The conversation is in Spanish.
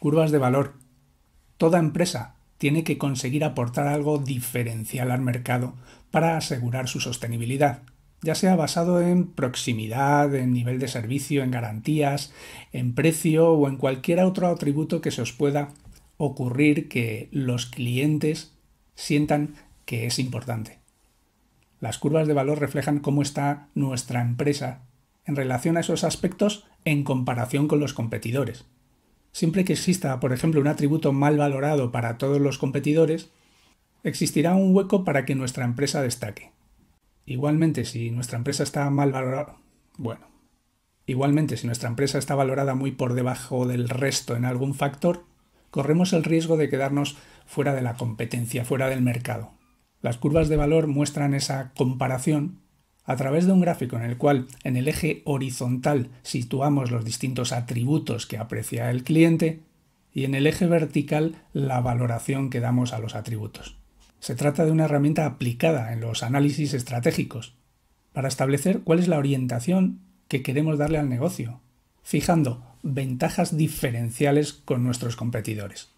Curvas de valor. Toda empresa tiene que conseguir aportar algo diferencial al mercado para asegurar su sostenibilidad, ya sea basado en proximidad, en nivel de servicio, en garantías, en precio o en cualquier otro atributo que se os pueda ocurrir que los clientes sientan que es importante. Las curvas de valor reflejan cómo está nuestra empresa en relación a esos aspectos en comparación con los competidores. Siempre que exista, por ejemplo, un atributo mal valorado para todos los competidores, existirá un hueco para que nuestra empresa destaque. Igualmente, si nuestra empresa está mal valorada, bueno, igualmente si nuestra empresa está valorada muy por debajo del resto en algún factor, corremos el riesgo de quedarnos fuera de la competencia, fuera del mercado. Las curvas de valor muestran esa comparación a través de un gráfico en el cual en el eje horizontal situamos los distintos atributos que aprecia el cliente y en el eje vertical la valoración que damos a los atributos. Se trata de una herramienta aplicada en los análisis estratégicos para establecer cuál es la orientación que queremos darle al negocio, fijando ventajas diferenciales con nuestros competidores.